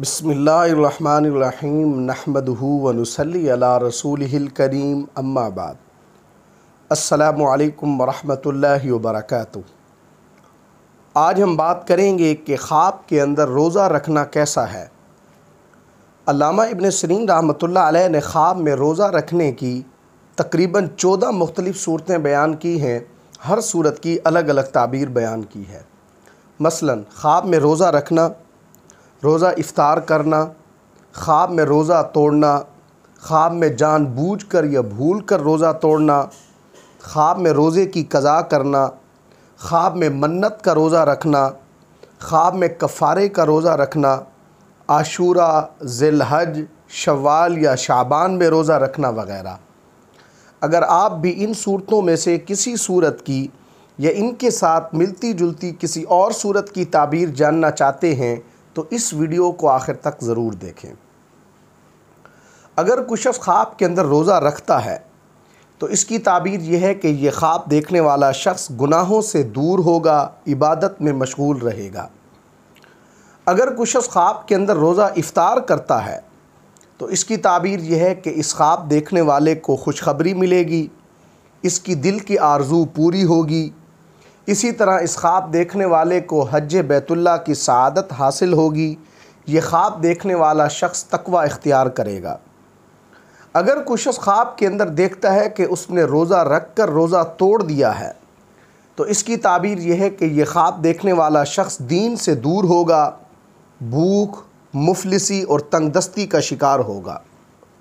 बसमीम नहमदूनसली रसूल करीम अम्माबाद अल्लाम वरहमल वर्क आज हम बात करेंगे कि ख़्वाब के अंदर रोज़ा रखना कैसा है अलामा इबन सरीन रहमत ने ख़्वाब में रोज़ा रखने की तकरीबन चौदह मुख्तलिफ़ सूरतें बयान की हैं हर सूरत की अलग अलग ताबीर बयान की है मसलन ख़्वाब में रोज़ा रखना रोज़ा इफ़ार करना ख्वाब में रोज़ा तोड़ना ख्वाब में जान बूझ कर या भूल कर रोज़ा तोड़ना ख्वाब में रोज़े की कज़ा करना ख्वाब में मन्नत का रोज़ा रखना ख्वाब में कफ़ारे का रोज़ा रखना आशूरा ज़िलहज शवाल या शाबान में रोज़ा रखना वगैरह अगर आप भी इन सूरतों में से किसी सूरत की या इनके साथ मिलती जुलती किसी और सूरत की ताबीर जानना चाहते हैं तो इस वीडियो को आखिर तक ज़रूर देखें अगर कोई शख्स ख्वाब के अंदर रोज़ा रखता है तो इसकी ताबीर यह है कि यह ख्वाब देखने वाला शख्स गुनाहों से दूर होगा इबादत में मशगूल रहेगा अगर कोई शख्स ख्वाब के अंदर रोज़ा इफ़ार करता है तो इसकी ताबीर यह है कि इस ख्वाब देखने वाले को खुशखबरी मिलेगी इसकी दिल की आरजू पूरी होगी इसी तरह इस ख्वाब देखने वाले को हज बैतुल्ला की सदत हासिल होगी ये ख्वाब देखने वाला शख्स तकवा इख्तियार करेगा अगर कुछ ख्वाब के अंदर देखता है कि उसने रोज़ा रख कर रोज़ा तोड़ दिया है तो इसकी ताबीर यह है कि यह ख्वाब देखने वाला शख्स दीन से दूर होगा भूख मुफलसी और तंगदस्ती का शिकार होगा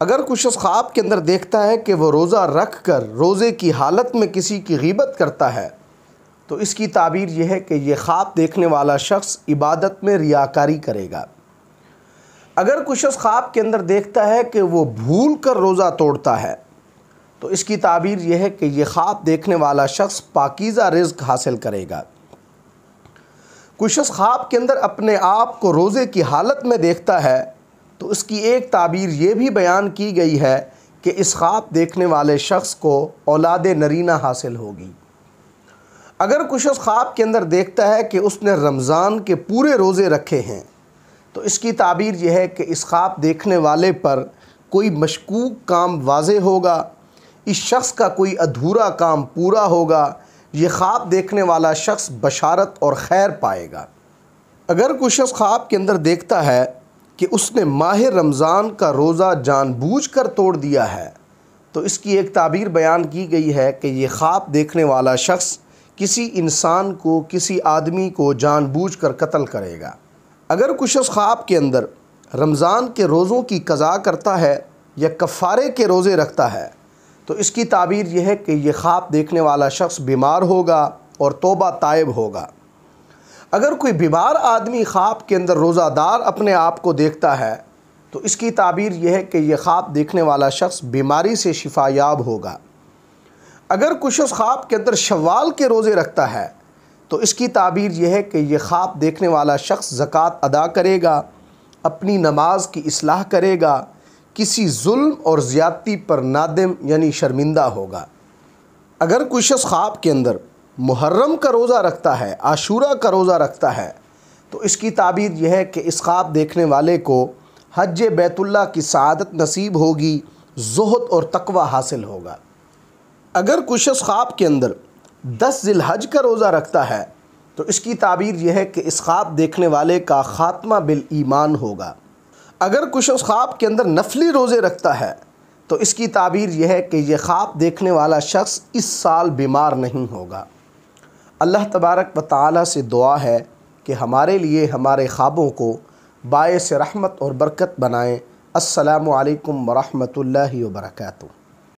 अगर कुछ ख्वाब के अंदर देखता है कि वह रोज़ा रख कर रोज़े की हालत में किसी की गीबत करता है तो इसकी ताबीर यह है कि यह ख्वाब देखने वाला शख्स इबादत में रियाकारी करेगा अगर कोई शख्स ख्वाब के अंदर देखता है कि वो भूल कर रोज़ा तोड़ता है तो इसकी ताबीर यह है कि यह ख्वाब देखने वाला शख्स पाकिज़ा रिज्क हासिल करेगा कोई शख्स ख्वाब के अंदर अपने आप को रोज़े की हालत में देखता है तो इसकी एक ताबीर ये भी बयान की गई है कि इस ख्वाब देखने वाले शख्स को औलाद नरीना हासिल होगी अगर कुछ उस ख्वाब के अंदर देखता है कि उसने रमज़ान के पूरे रोज़े रखे हैं तो इसकी ताबीर यह है कि इस ख्वाब देखने वाले पर कोई मशकूक काम वाज होगा इस शख्स का कोई अधूरा काम पूरा होगा ये ख्वाब देखने वाला शख्स बशारत और खैर पाएगा अगर कुछ शख्स ख्वाब के अंदर देखता है कि उसने माह रमज़ान का रोज़ा जानबूझ कर तोड़ दिया है तो इसकी एक ताबीर बयान की गई है कि ये ख्वाब देखने वाला शख्स किसी इंसान को किसी आदमी को जानबूझकर कत्ल करेगा अगर कुछ ख्वाब के अंदर रमज़ान के रोज़ों की कज़ा करता है या कफ़ारे के रोज़े रखता है तो इसकी ताबीर यह है कि यह ख्वाब देखने वाला शख्स बीमार होगा और तोबा तायब होगा अगर कोई बीमार आदमी ख्वाब के अंदर रोज़ादार अपने आप को देखता है तो इसकी ताबीर यह है कि यह ख्वाब देखने वाला शख्स बीमारी से शिफायाब होगा अगर कुछ ख्वाब के अंदर शवाल के रोज़े रखता है तो इसकी ताबीर यह है कि यह ख्वाब देखने वाला शख्स ज़क़़त अदा करेगा अपनी नमाज की असलाह करेगा किसी जुल्म और ज़्यादती पर नादिम यानी शर्मिंदा होगा अगर कुछ उस ख्वाब के अंदर मुहर्रम का रोज़ा रखता है आशूरा का रोज़ा रखता है तो इसकी ताबीर यह है कि इस ख्वाब देखने वाले को हज बैतुल्ला की सदत नसीब होगी जहद और तकवा हासिल होगा अगर कुछ ख्वाब के अंदर दस जिलहज का रोज़ा रखता है तो इसकी ताबीर यह है कि इस ख्वाब देखने वाले का ख़ात्मा बिल ईमान होगा अगर कुछ ख्वाब के अंदर नफली रोज़े रखता है तो इसकी ताबीर यह है कि यह ख्वाब देखने वाला शख्स इस साल बीमार नहीं होगा अल्लाह तबारक व ताली से दुआ है कि हमारे लिए हमारे ख्वाबों को बायस रहमत और बरकत बनाएँ असलकम वरहमल वर्का